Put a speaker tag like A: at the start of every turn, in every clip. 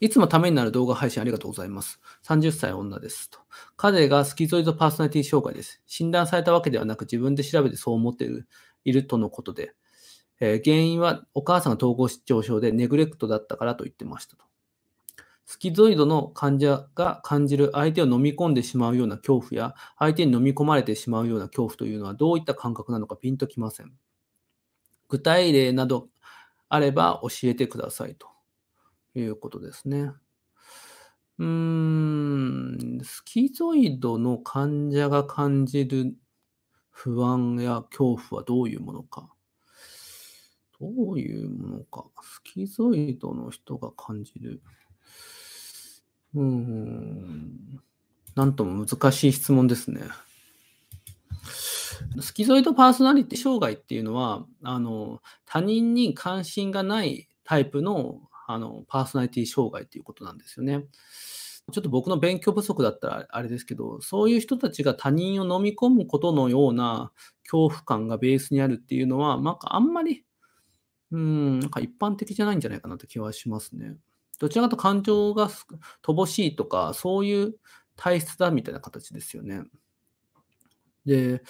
A: いつもためになる動画配信ありがとうございます。30歳女ですと。彼がスキゾイドパーソナリティ障害です。診断されたわけではなく自分で調べてそう思っているいるとのことで、えー、原因はお母さんが統合失調症でネグレクトだったからと言ってましたと。スキゾイドの患者が感じる相手を飲み込んでしまうような恐怖や相手に飲み込まれてしまうような恐怖というのはどういった感覚なのかピンときません。具体例などあれば教えてくださいと。いうことですね。うーん、スキゾイドの患者が感じる不安や恐怖はどういうものか。どういうものか。スキゾイドの人が感じる。うーん。なんとも難しい質問ですね。スキゾイドパーソナリティ障害っていうのは、あの、他人に関心がないタイプのあのパーソナリティ障害ということなんですよね。ちょっと僕の勉強不足だったらあれですけど、そういう人たちが他人を飲み込むことのような恐怖感がベースにあるっていうのは、なんかあんまり、うん、なんか一般的じゃないんじゃないかなって気はしますね。どちらかと感情が乏しいとか、そういう体質だみたいな形ですよね。で、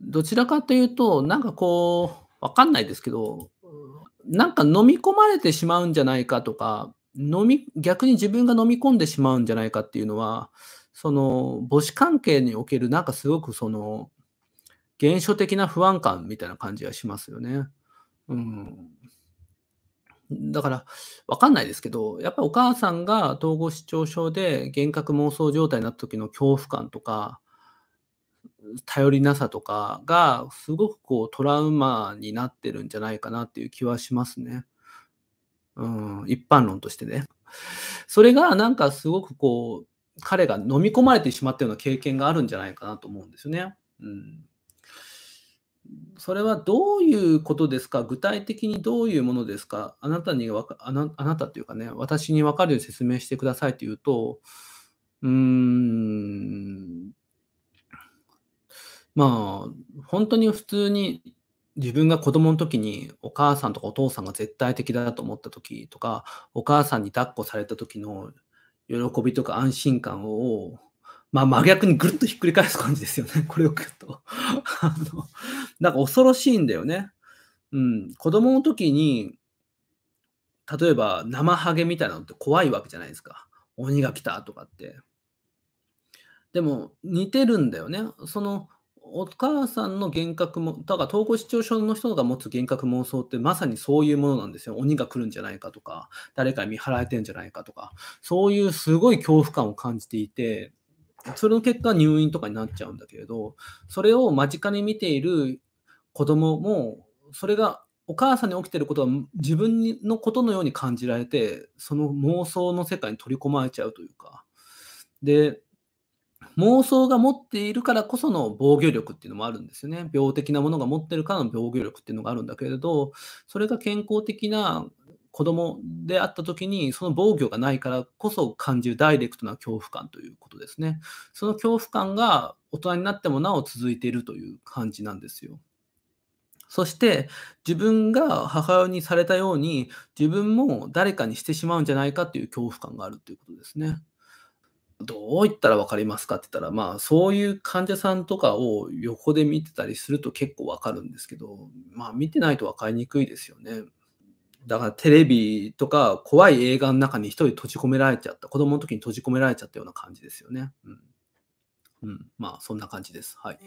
A: どちらかというと、なんかこう、わかんないですけど、なんか飲み込まれてしまうんじゃないかとか、飲み、逆に自分が飲み込んでしまうんじゃないかっていうのは、その母子関係におけるなんかすごくその現象的な不安感みたいな感じがしますよね。うん、だから分かんないですけどやっぱお母さんが統合失調症で幻覚妄想状態になった時の恐怖感とか頼りなさとかがすごくこうトラウマになってるんじゃないかなっていう気はしますね。うん、一般論としてね。それがなんかすごくこう彼が飲み込まれてしまったような経験があるんじゃないかなと思うんですよね。うん、それはどういうことですか具体的にどういうものですかあなたにわかあなあなたというかね、私にわかるように説明してくださいというと、うーん、まあ、本当に普通に自分が子供の時にお母さんとかお父さんが絶対的だと思った時とか、お母さんに抱っこされた時の喜びとか安心感を、まあ真逆にぐるっとひっくり返す感じですよね。これをぐっと。あの、なんか恐ろしいんだよね。うん。子供の時に、例えば生ハゲみたいなのって怖いわけじゃないですか。鬼が来たとかって。でも似てるんだよね。そのお母さんの幻覚も、だから統合失調症の人が持つ幻覚妄想ってまさにそういうものなんですよ。鬼が来るんじゃないかとか、誰かに見張られてんじゃないかとか、そういうすごい恐怖感を感じていて、それの結果入院とかになっちゃうんだけれど、それを間近に見ている子供も、それがお母さんに起きてることは自分のことのように感じられて、その妄想の世界に取り込まれちゃうというか。で、妄想が持っているからこその防御力っていうのもあるんですよね。病的なものが持ってるからの防御力っていうのがあるんだけれど、それが健康的な子供であった時にその防御がないからこそ感じるダイレクトな恐怖感ということですね。その恐怖感が大人になってもなお続いているという感じなんですよ。そして自分が母親にされたように自分も誰かにしてしまうんじゃないかという恐怖感があるということですね。どう言ったら分かりますかって言ったら、まあ、そういう患者さんとかを横で見てたりすると結構分かるんですけど、まあ、見てないと分かりにくいですよね。だからテレビとか怖い映画の中に一人閉じ込められちゃった、子供の時に閉じ込められちゃったような感じですよね。うん。うん、まあ、そんな感じです。はい。